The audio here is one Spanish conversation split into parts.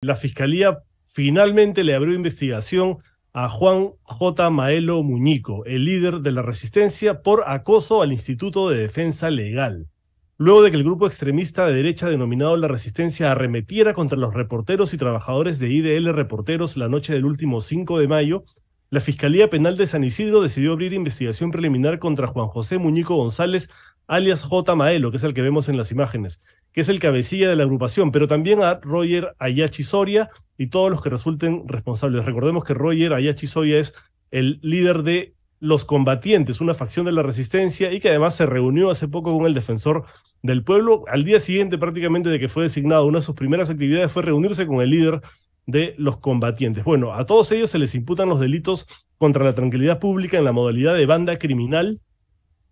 la fiscalía finalmente le abrió investigación a Juan J. Maelo Muñico, el líder de la resistencia, por acoso al Instituto de Defensa Legal. Luego de que el grupo extremista de derecha denominado La Resistencia arremetiera contra los reporteros y trabajadores de IDL Reporteros la noche del último 5 de mayo, la Fiscalía Penal de San Isidro decidió abrir investigación preliminar contra Juan José Muñico González alias J. Maelo, que es el que vemos en las imágenes, que es el cabecilla de la agrupación, pero también a Roger Ayachi Soria y todos los que resulten responsables. Recordemos que Roger Ayachi Soria es el líder de Los Combatientes, una facción de la resistencia, y que además se reunió hace poco con el defensor del pueblo. Al día siguiente prácticamente de que fue designado, una de sus primeras actividades fue reunirse con el líder de los combatientes. Bueno, a todos ellos se les imputan los delitos contra la tranquilidad pública en la modalidad de banda criminal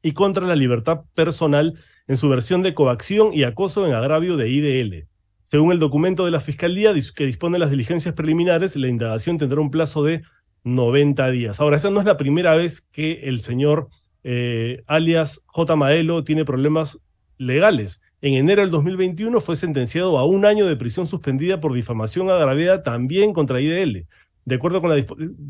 y contra la libertad personal en su versión de coacción y acoso en agravio de IDL. Según el documento de la Fiscalía que dispone las diligencias preliminares, la indagación tendrá un plazo de 90 días. Ahora, esa no es la primera vez que el señor eh, alias J. Maelo tiene problemas legales. En enero del 2021 fue sentenciado a un año de prisión suspendida por difamación agravada también contra IDL. De acuerdo con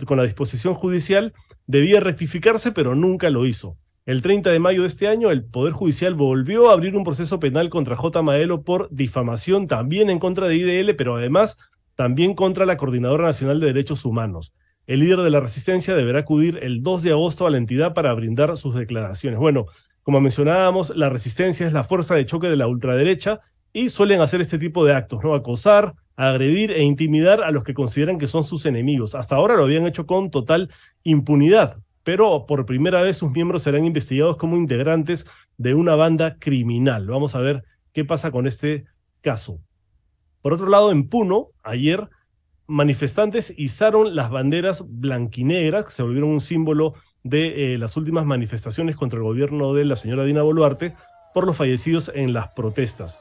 con la disposición judicial, debía rectificarse, pero nunca lo hizo. El 30 de mayo de este año, el Poder Judicial volvió a abrir un proceso penal contra J. Maelo por difamación, también en contra de IDL, pero además también contra la Coordinadora Nacional de Derechos Humanos. El líder de la resistencia deberá acudir el 2 de agosto a la entidad para brindar sus declaraciones. Bueno, como mencionábamos, la resistencia es la fuerza de choque de la ultraderecha y suelen hacer este tipo de actos, ¿no? Acosar, agredir e intimidar a los que consideran que son sus enemigos. Hasta ahora lo habían hecho con total impunidad pero por primera vez sus miembros serán investigados como integrantes de una banda criminal. Vamos a ver qué pasa con este caso. Por otro lado, en Puno, ayer, manifestantes izaron las banderas blanquinegras, que se volvieron un símbolo de eh, las últimas manifestaciones contra el gobierno de la señora Dina Boluarte por los fallecidos en las protestas.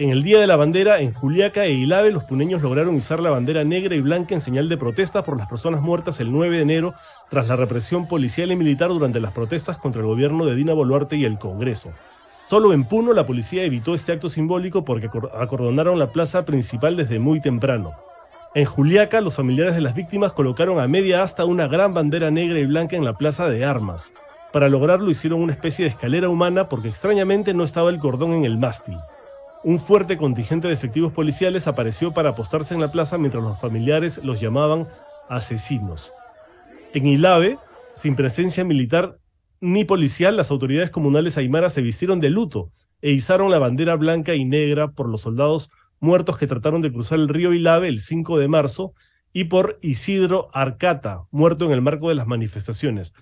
En el Día de la Bandera, en Juliaca e Ilave, los puneños lograron izar la bandera negra y blanca en señal de protesta por las personas muertas el 9 de enero tras la represión policial y militar durante las protestas contra el gobierno de Dina Boluarte y el Congreso. Solo en Puno la policía evitó este acto simbólico porque acordonaron la plaza principal desde muy temprano. En Juliaca, los familiares de las víctimas colocaron a media asta una gran bandera negra y blanca en la plaza de armas. Para lograrlo hicieron una especie de escalera humana porque extrañamente no estaba el cordón en el mástil. Un fuerte contingente de efectivos policiales apareció para apostarse en la plaza mientras los familiares los llamaban asesinos. En Ilave, sin presencia militar ni policial, las autoridades comunales aymaras se vistieron de luto e izaron la bandera blanca y negra por los soldados muertos que trataron de cruzar el río Ilave el 5 de marzo y por Isidro Arcata, muerto en el marco de las manifestaciones.